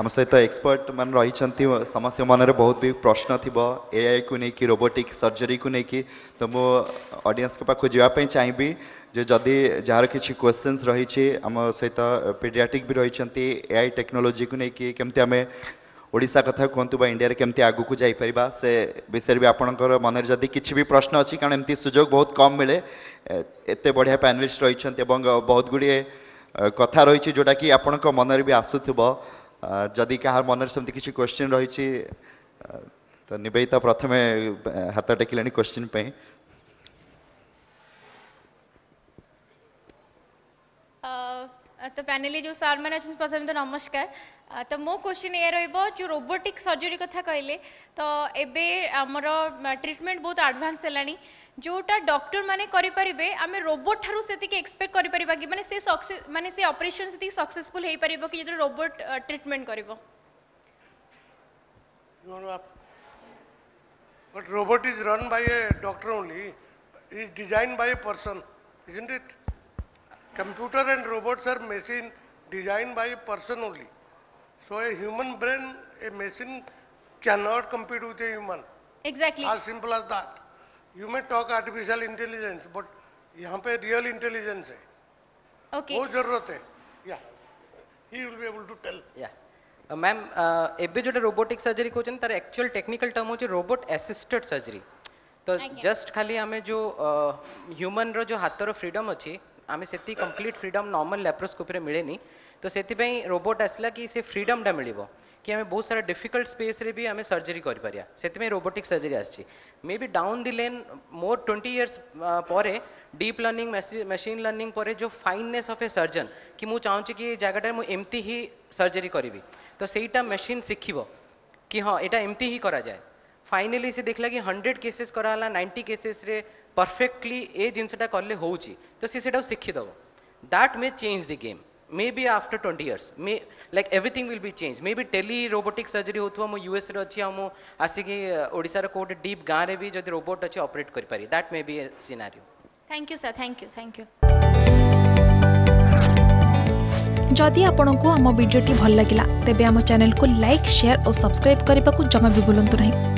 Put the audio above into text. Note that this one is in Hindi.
आम सहित एक्सपर्ट मान रही समस्त मन में बहुत भी प्रश्न थी एआई को लेकिन रोबोटिक सर्जरी को लेकिन तो मो ऑडियंस के जावाई चाहिए जे जदि जार किसी क्वेश्चन रही आम सहित पीडियाट्रिक भी रही एआई टेक्नोलोजी को लेकिन केमती आम ओडा कथा कहतु बा इंडिया केमती आगू को जापर से विषय भी आपंकर मनरे जदि किसी भी प्रश्न अच्छी कारण एमती सुजोग बहुत कम मिले एत बढ़िया पैनलीस्ट रही बहुत गुड़े कथा रही जोटा कि आपण मनरे भी आसुव जदि कह मन सेमती किसी क्वेश्चन रही तो नवेदिता प्रथम हाथ टेकिले क्वेश्चन तो फैनली जो सार मैंने अच्छा नमस्कार तो मो क्वेश्चन ये रो रोबोटिक सर्जरी कथा कहले तो एबे आमर ट्रीटमेंट बहुत आडभांस है जोटा डॉक्टर माने करी परिबे आमे रोबोट ठारु सेतिक एक्सपेक्ट करी परिबा कि माने से सक्सेस माने से ऑपरेशन सेतिक सक्सेसफुल हे परिबो कि जदर रोबोट ट्रीटमेंट करिवो but robot is run by a doctor only is design by a person isn't it Computer and robots are machine designed by a person only. So a human brain, a machine cannot compete with a human. Exactly. As simple as that. You may talk artificial intelligence, but यहाँ पे real intelligence है. Okay. वो जरूरत है. Yeah. He will be able to tell. Yeah. Ma'am এবে যেটা রোবোটিক সার্জরি কোচেন তার অ্যাকচুয়াল টেকনিক্যাল টার্ম হচ্ছে রোবোট অ্যাসিস্টেড সার্জরি তো জস্ট খালি আমি যে হ্যুমান র हाथ হাতর ফ্রিডম অছি आम तो से कम्प्लीट फ्रीडम नर्माल लाप्रोस्कोपी में मिले तो से रोबोट आसला कि से फ्रीडमटा मिल कि आम बहुत सारा डिफिकल्ट स्पेस रे भी आम सर्जरी करें रोबोटिक सर्जरी आसी maybe down the line more twenty years पर डीप लर्निंग मेसीन लर्निंग पर जो फाइननेस अफ ए सर्जन कि मुझे चाहूँगी कि जगटार मुझे एमती ही सर्जरी करी तो सहीटा मेसीन शिख कि हाँ यहाँ एमती ही कराए फाइनाली से देखला कि हंड्रेड केसेस कराला नाइंटी केसेस रे परफेक्टली ए जिनसटा कले हो तो सी से शिखीदेव that may change the game maybe after twenty years may like everything will be change maybe telerobotic surgery होता मुझ यूएस अच्छी आम आसिकी ओडार कौटे डीप गाँव में भी जब रोबोट अच्छे अपरेट करें that maybe a scenario thank you sir thank you thank you जदि आपण को आम भिडी भल लगा तेब आम चेल को लाइक सेयार और सब्सक्राइब करने को जमा भी भूलु नहीं